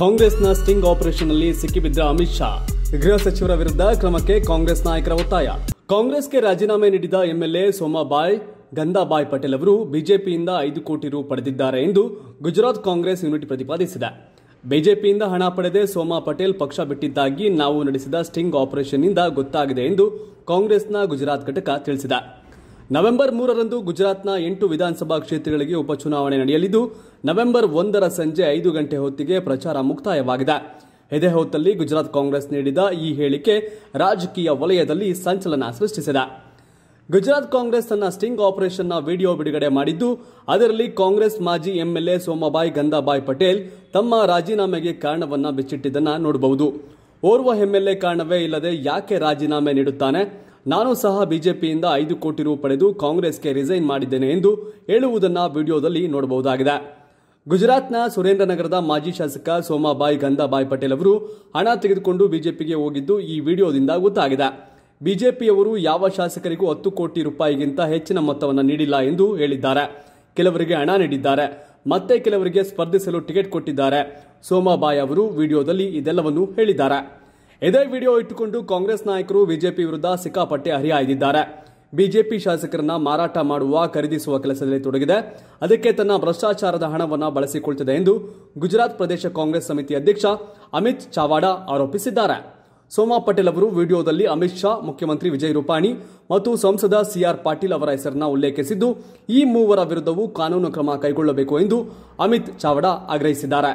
ಕಾಂಗ್ರೆಸ್ನ ಸ್ಟಿಂಗ್ ಆಪರೇಷನ್ನಲ್ಲಿ ಸಿಕ್ಕಿಬಿದ್ದ ಅಮಿತ್ ಶಾ ಗೃಹ ಸಚಿವರ ವಿರುದ್ಧ ಕ್ರಮಕ್ಕೆ ಕಾಂಗ್ರೆಸ್ ನಾಯಕರ ಒತ್ತಾಯ ಕಾಂಗ್ರೆಸ್ಗೆ ರಾಜೀನಾಮೆ ನೀಡಿದ ಎಂಎಲ್ಎ ಸೋಮಾಬಾಯ್ ಗಂದಾಬಾಯ್ ಪಟೇಲ್ ಅವರು ಬಿಜೆಪಿಯಿಂದ ಐದು ಕೋಟಿ ರು ಪಡೆದಿದ್ದಾರೆ ಎಂದು ಗುಜರಾತ್ ಕಾಂಗ್ರೆಸ್ ಯೂನಿಟ್ ಪ್ರತಿಪಾದಿಸಿದೆ ಬಿಜೆಪಿಯಿಂದ ಹಣ ಪಡೆದೆ ಸೋಮಾ ಪಟೇಲ್ ಪಕ್ಷ ಬಿಟ್ಟಿದ್ದಾಗಿ ನಾವು ನಡೆಸಿದ ಸ್ಟಿಂಗ್ ಆಪರೇಷನ್ನಿಂದ ಗೊತ್ತಾಗಿದೆ ಎಂದು ಕಾಂಗ್ರೆಸ್ನ ಗುಜರಾತ್ ಘಟಕ ತಿಳಿಸಿದೆ ನವೆಂಬರ್ ಮೂರರಂದು ಗುಜರಾತ್ನ ಎಂಟು ವಿಧಾನಸಭಾ ಕ್ಷೇತ್ರಗಳಿಗೆ ಉಪಚುನಾವಣೆ ನಡೆಯಲಿದ್ದು ನವೆಂಬರ್ ಒಂದರ ಸಂಜೆ ಐದು ಗಂಟೆ ಹೊತ್ತಿಗೆ ಪ್ರಚಾರ ಮುಕ್ತಾಯವಾಗಿದೆ ಎದೆ ಹೊತ್ತಲ್ಲಿ ಗುಜರಾತ್ ಕಾಂಗ್ರೆಸ್ ನೀಡಿದ ಈ ಹೇಳಿಕೆ ರಾಜಕೀಯ ವಲಯದಲ್ಲಿ ಸಂಚಲನ ಸೃಷ್ಟಿಸಿದೆ ಗುಜರಾತ್ ಕಾಂಗ್ರೆಸ್ ತನ್ನ ಸ್ಟಿಂಗ್ ಆಪರೇಷನ್ನ ವಿಡಿಯೋ ಬಿಡುಗಡೆ ಮಾಡಿದ್ದು ಅದರಲ್ಲಿ ಕಾಂಗ್ರೆಸ್ ಮಾಜಿ ಎಂಎಲ್ಎ ಸೋಮಬಾಯಿ ಗಂಗಾಬಾಯಿ ಪಟೇಲ್ ತಮ್ಮ ರಾಜೀನಾಮೆಗೆ ಕಾರಣವನ್ನ ಬಿಚ್ಚಿಟ್ಟಿದ್ದನ್ನ ನೋಡಬಹುದು ಓರ್ವ ಎಂಎಲ್ಎ ಕಾರಣವೇ ಇಲ್ಲದೆ ಯಾಕೆ ರಾಜೀನಾಮೆ ನೀಡುತ್ತಾನೆ ನಾನು ಸಹ ಬಿಜೆಪಿಯಿಂದ ಐದು ಕೋಟಿ ರು ಪಡೆದು ಕಾಂಗ್ರೆಸ್ಗೆ ರಿಸೈನ್ ಮಾಡಿದ್ದೇನೆ ಎಂದು ಹೇಳುವುದನ್ನು ವಿಡಿಯೋದಲ್ಲಿ ನೋಡಬಹುದಾಗಿದೆ ಗುಜರಾತ್ನ ಸುರೇಂದ್ರನಗರದ ಮಾಜಿ ಶಾಸಕ ಸೋಮಾಬಾಯಿ ಗಂಧಾಬಾಯ್ ಪಟೇಲ್ ಅವರು ಹಣ ತೆಗೆದುಕೊಂಡು ಬಿಜೆಪಿಗೆ ಹೋಗಿದ್ದು ಈ ವಿಡಿಯೋದಿಂದ ಗೊತ್ತಾಗಿದೆ ಬಿಜೆಪಿಯವರು ಯಾವ ಶಾಸಕರಿಗೂ ಹತ್ತು ಕೋಟಿ ರೂಪಾಯಿಗಿಂತ ಹೆಚ್ಚಿನ ಮೊತ್ತವನ್ನು ನೀಡಿಲ್ಲ ಎಂದು ಹೇಳಿದ್ದಾರೆ ಕೆಲವರಿಗೆ ಹಣ ನೀಡಿದ್ದಾರೆ ಮತ್ತೆ ಕೆಲವರಿಗೆ ಸ್ಪರ್ಧಿಸಲು ಟಿಕೆಟ್ ಕೊಟ್ಟಿದ್ದಾರೆ ಸೋಮಾಬಾಯಿ ಅವರು ವಿಡಿಯೋದಲ್ಲಿ ಇದೆಲ್ಲವನ್ನೂ ಹೇಳಿದ್ದಾರೆ ಎದೆ ವಿಡಿಯೋ ಇಟ್ಟುಕೊಂಡು ಕಾಂಗ್ರೆಸ್ ನಾಯಕರು ಬಿಜೆಪಿ ವಿರುದ್ಧ ಸಿಕ್ಕಾಪಟ್ಟೆ ಹರಿಹಾಯ್ದಿದ್ದಾರೆ ಬಿಜೆಪಿ ಶಾಸಕರನ್ನ ಮಾರಾಟ ಮಾಡುವ ಖರೀದಿಸುವ ಕೆಲಸದಲ್ಲಿ ತೊಡಗಿದೆ ಅದಕ್ಕೆ ತನ್ನ ಭ್ರಷ್ಟಾಚಾರದ ಹಣವನ್ನು ಬಳಸಿಕೊಳ್ತಿದೆ ಎಂದು ಗುಜರಾತ್ ಪ್ರದೇಶ ಕಾಂಗ್ರೆಸ್ ಸಮಿತಿ ಅಧ್ಯಕ್ಷ ಅಮಿತ್ ಚಾವಾಡ ಆರೋಪಿಸಿದ್ದಾರೆ ಸೋಮಾ ಪಟೇಲ್ ಅವರು ವಿಡಿಯೋದಲ್ಲಿ ಅಮಿತ್ ಶಾ ಮುಖ್ಯಮಂತ್ರಿ ವಿಜಯ್ ರೂಪಾಣಿ ಮತ್ತು ಸಂಸದ ಸಿಆರ್ ಪಾಟೀಲ್ ಅವರ ಹೆಸರನ್ನ ಉಲ್ಲೇಖಿಸಿದ್ದು ಈ ಮೂವರ ವಿರುದ್ಧವೂ ಕಾನೂನು ಕ್ರಮ ಕೈಗೊಳ್ಳಬೇಕು ಎಂದು ಅಮಿತ್ ಚಾವಡಾ ಆಗ್ರಹಿಸಿದ್ದಾರೆ